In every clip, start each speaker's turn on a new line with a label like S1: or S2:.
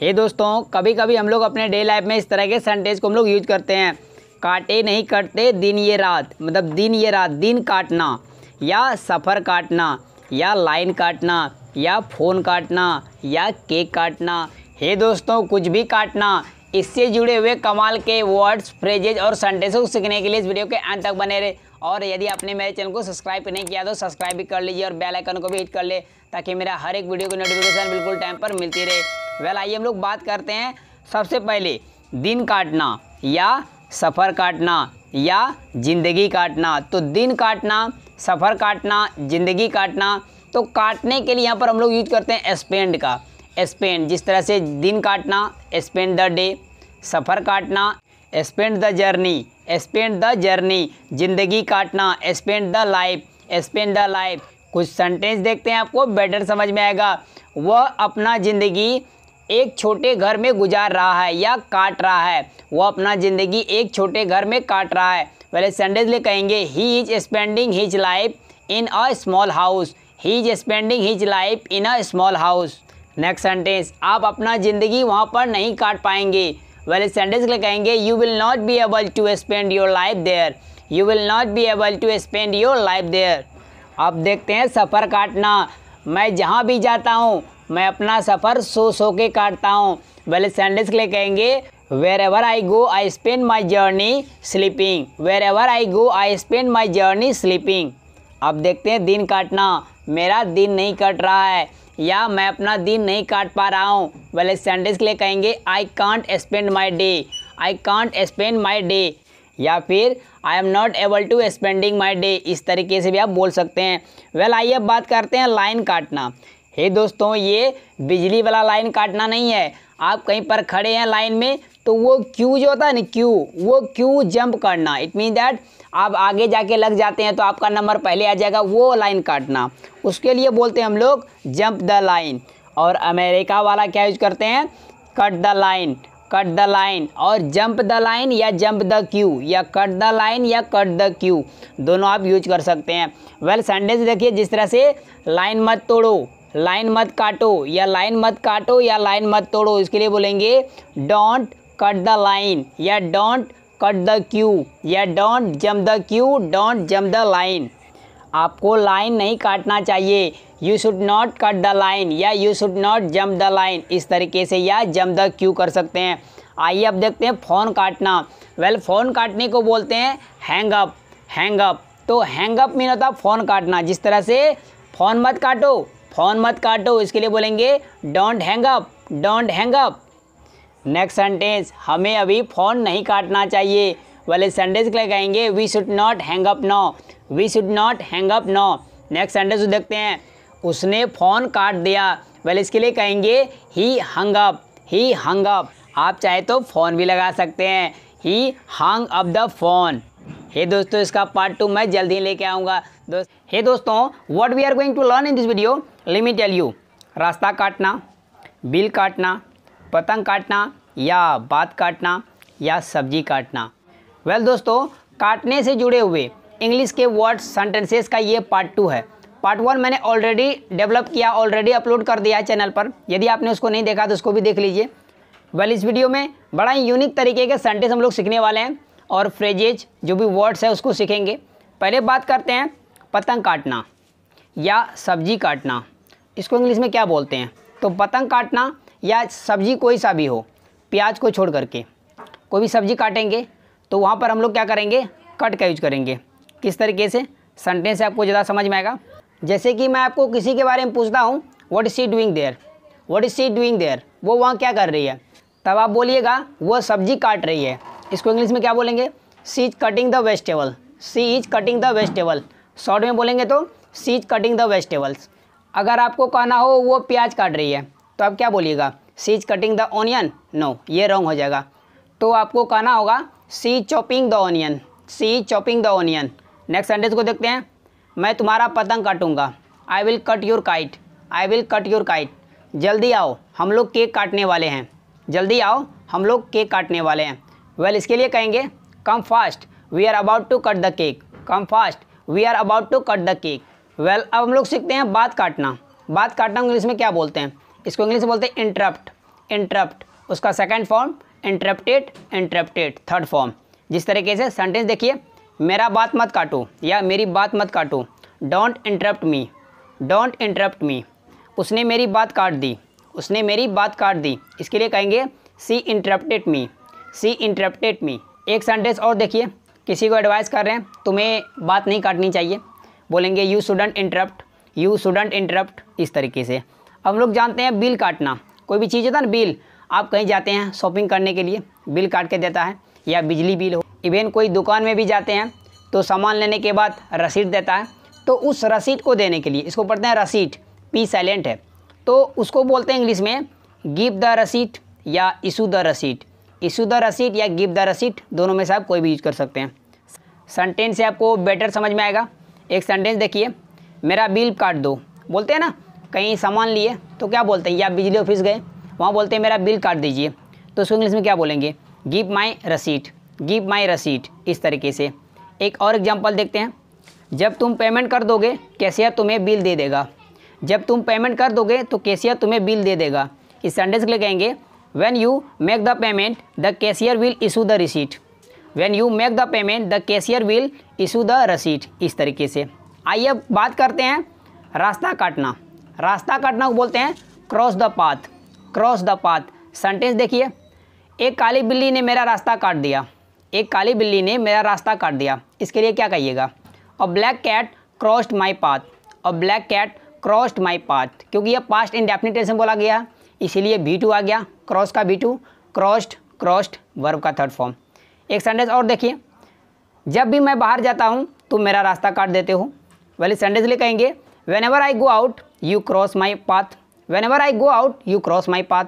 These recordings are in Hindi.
S1: हे दोस्तों कभी कभी हम लोग अपने डे लाइफ में इस तरह के सेंटेंस को हम लोग यूज करते हैं काटे नहीं कटते दिन ये रात मतलब दिन ये रात दिन काटना या सफ़र काटना या लाइन काटना या फ़ोन काटना या केक काटना हे दोस्तों कुछ भी काटना इससे जुड़े हुए कमाल के वर्ड्स फ्रेजेज और सेंटेंसों को सीखने के लिए इस वीडियो के अंत तक बने रहे और यदि आपने मेरे चैनल को सब्सक्राइब नहीं किया तो सब्सक्राइब भी कर लीजिए और बेल आइकन को भी हिट कर ले ताकि मेरा हर एक वीडियो की नोटिफिकेशन बिल्कुल टाइम पर मिलती रहे वेल आइए हम लोग बात करते हैं सबसे पहले दिन काटना या सफ़र काटना या ज़िंदगी काटना तो दिन काटना सफ़र काटना ज़िंदगी काटना तो काटने के लिए यहाँ पर हम लोग यूज करते हैं स्पेंड का स्पेंड जिस तरह से दिन काटना स्पेंड द डे सफ़र काटना spend the journey spend the journey ज़िंदगी काटना spend the life spend the life कुछ सेंटेंस देखते हैं आपको बेटर समझ में आएगा वह अपना ज़िंदगी एक छोटे घर में गुजार रहा है या काट रहा है वह अपना ज़िंदगी एक छोटे घर में काट रहा है पहले सेंटेंस ले कहेंगे he is spending his life in a small house he is spending his life in a small house next sentence आप अपना ज़िंदगी वहाँ पर नहीं काट पाएंगे वेल इस सेंटेंस के लिए कहेंगे you will not be able to spend your life there you will not be able to spend your life there अब देखते हैं सफ़र काटना मैं जहाँ भी जाता हूँ मैं अपना सफ़र सो सो के काटता हूँ वेल इस सेंटेंस के लिए कहेंगे wherever I go I spend my journey sleeping wherever I go I spend my journey sleeping अब देखते हैं दिन काटना मेरा दिन नहीं कट रहा है या मैं अपना दिन नहीं काट पा रहा हूँ भले सेंटेंस के लिए कहेंगे I can't spend my day I can't spend my day या फिर I am not able to spending my day इस तरीके से भी आप बोल सकते हैं वेल आइए अब बात करते हैं लाइन काटना हे दोस्तों ये बिजली वाला लाइन काटना नहीं है आप कहीं पर खड़े हैं लाइन में तो वो क्यू जो होता है ना क्यू वो क्यू जंप करना इट मीन दैट आप आगे जाके लग जाते हैं तो आपका नंबर पहले आ जाएगा वो लाइन काटना उसके लिए बोलते हैं हम लोग जंप द लाइन और अमेरिका वाला क्या यूज करते हैं cut the line cut the line और जंप द लाइन या जंप द क्यू या कट द लाइन या कट द क्यू दोनों आप यूज कर सकते हैं वेल well, सेंटेंस देखिए जिस तरह से लाइन मत तोड़ो लाइन मत काटो या लाइन मत काटो या लाइन मत तोड़ो इसके लिए बोलेंगे डोंट कट द लाइन या डोंट कट द क्यू या don't jump the queue don't jump the line आपको लाइन नहीं काटना चाहिए you should not cut the line या you should not jump the line इस तरीके से या जम द क्यू कर सकते हैं आइए अब देखते हैं फ़ोन काटना वेल well, फ़ोन काटने को बोलते हैं हैंग अप हैंग अप तो हैंग अप मीन होता फ़ोन काटना जिस तरह से फ़ोन मत काटो फ़ोन मत काटो इसके लिए बोलेंगे don't hang up don't hang up next sentence हमें अभी फ़ोन नहीं काटना चाहिए वाले सेंटेंस के लिए कहेंगे we should not hang up no we should not hang up no next sentence देखते हैं उसने फ़ोन काट दिया वाले इसके लिए कहेंगे ही हंग अप ही हंग अप आप चाहे तो फ़ोन भी लगा सकते हैं ही hung up the phone hey hey दोस्तों इसका पार्ट टू मैं जल्द ही लेके आऊँगा दोस्त हे hey दोस्तों what we are going to learn in this video लिमिट एल यू रास्ता काटना बिल काटना पतंग काटना या बात काटना या सब्जी काटना वेल well, दोस्तों काटने से जुड़े हुए इंग्लिश के वर्ड सेंटेंसेस का ये पार्ट टू है पार्ट वन मैंने ऑलरेडी डेवलप किया ऑलरेडी अपलोड कर दिया है चैनल पर यदि आपने उसको नहीं देखा तो उसको भी देख लीजिए वेल well, इस वीडियो में बड़ा ही यूनिक तरीके के सेंटेंस हम लोग सीखने वाले हैं और फ्रेजेज जो भी वर्ड्स है उसको सीखेंगे पहले बात करते हैं पतंग काटना या सब्जी काटना इसको इंग्लिश में क्या बोलते हैं तो पतंग काटना या सब्ज़ी कोई सा भी हो प्याज को छोड़ करके कोई भी सब्ज़ी काटेंगे तो वहाँ पर हम लोग क्या करेंगे कट का यूज करेंगे किस तरीके से सेंटेंस आपको ज़्यादा समझ में आएगा जैसे कि मैं आपको किसी के बारे में पूछता हूँ what is she doing there what is she doing there वो वहाँ क्या कर रही है तब आप बोलिएगा वह सब्जी काट रही है इसको इंग्लिश में क्या बोलेंगे she is cutting the vegetable she is cutting the vegetable short में बोलेंगे तो she is cutting the vegetables अगर आपको कहना हो वो प्याज काट रही है तो आप क्या बोलिएगा she is cutting the onion no ये रॉन्ग हो जाएगा तो आपको कहना होगा she chopping the onion she chopping the onion next sentence को देखते हैं मैं तुम्हारा पतंग काटूंगा I will cut your kite I will cut your kite जल्दी आओ हम लोग केक काटने वाले हैं जल्दी आओ हम लोग केक काटने वाले हैं वेल well, इसके लिए कहेंगे come fast we are about to cut the cake come fast we are about to cut the cake well अब हम लोग सीखते हैं बात काटना बात काटना इंग्लिश में क्या बोलते हैं इसको इंग्लिश में बोलते हैं इंटरप्ट इंटरप्ट उसका second form interrupted interrupted third form जिस तरीके से सेंटेंस देखिए मेरा बात मत काटो या मेरी बात मत काटो don't interrupt me don't interrupt me उसने मेरी बात काट दी उसने मेरी बात काट दी इसके लिए कहेंगे सी इंटरप्टेड मी सी इंटरप्टेड मी एक सेंटेंस और देखिए किसी को एडवाइस कर रहे हैं तुम्हें बात नहीं काटनी चाहिए बोलेंगे you student interrupt you student interrupt इस तरीके से हम लोग जानते हैं बिल काटना कोई भी चीज़ होता है ना बिल आप कहीं जाते हैं शॉपिंग करने के लिए बिल काट के देता है या बिजली बिल हो इवेन कोई दुकान में भी जाते हैं तो सामान लेने के बाद रसीद देता है तो उस रसीद को देने के लिए इसको पढ़ते हैं रसीद पी साइलेंट है तो उसको बोलते हैं इंग्लिश में गिव द रसीद या इशू द रसीद इशू द रसीद या गिव द रसीद दोनों में से आप कोई भी यूज कर सकते हैं सेंटेंस से आपको बेटर समझ में आएगा एक सेंटेंस देखिए मेरा बिल काट दो बोलते हैं ना कहीं सामान लिए तो क्या बोलते हैं या बिजली ऑफिस गए वहाँ बोलते हैं मेरा बिल काट दीजिए तो उसको इंग्लिश में क्या बोलेंगे give my receipt give my receipt इस तरीके से एक और एग्जाम्पल देखते हैं जब तुम पेमेंट कर दोगे कैशियर तुम्हें बिल दे देगा जब तुम पेमेंट कर दोगे तो कैशियर तुम्हें बिल दे देगा इस संडे के लिए कहेंगे when you make the payment the cashier will issue the receipt when you make the payment the cashier will issue the receipt इस तरीके से आइए बात करते हैं रास्ता काटना रास्ता काटना को बोलते हैं cross the path cross the path sentence देखिए एक काली बिल्ली ने मेरा रास्ता काट दिया एक काली बिल्ली ने मेरा रास्ता काट दिया इसके लिए क्या कहिएगा और black cat crossed my path और black cat crossed my path क्योंकि यह पास्ट इंडेफिनिट टेंस में बोला गया है इसीलिए भी टू आ गया क्रॉस का भी टू क्रॉस्ड क्रॉस्ड वर्ब का थर्ड फॉर्म एक सेंटेंस और देखिए जब भी मैं बाहर जाता हूँ तुम मेरा रास्ता काट देते हो वाली सेंटेंस लिए कहेंगे whenever I go out you cross my path whenever I go out you cross my path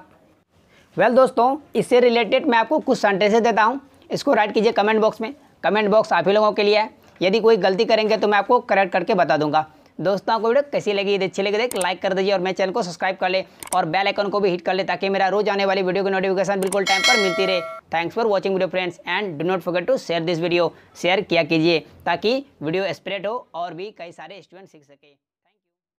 S1: well दोस्तों इससे रिलेटेड मैं आपको कुछ सेंटेंसेज देता हूँ इसको राइट कीजिए कमेंट बॉक्स में कमेंट बॉक्स आप ही लोगों के लिए है यदि कोई गलती करेंगे तो मैं आपको करेक्ट करके बता दूंगा दोस्तों आपको वीडियो कैसी लगी यदि अच्छी लगी तो लाइक कर दीजिए और मेरे चैनल को सब्सक्राइब कर ले और बेल आइकन को भी हिट कर ले ताकि मेरा रोज आने वाली वीडियो की नोटिफिकेशन बिल्कुल टाइम पर मिलती रहे thanks for watching video friends and do not forget to share this video share किया कीजिए ताकि वीडियो स्प्रेड हो और भी कई सारे स्टूडेंट सीख सके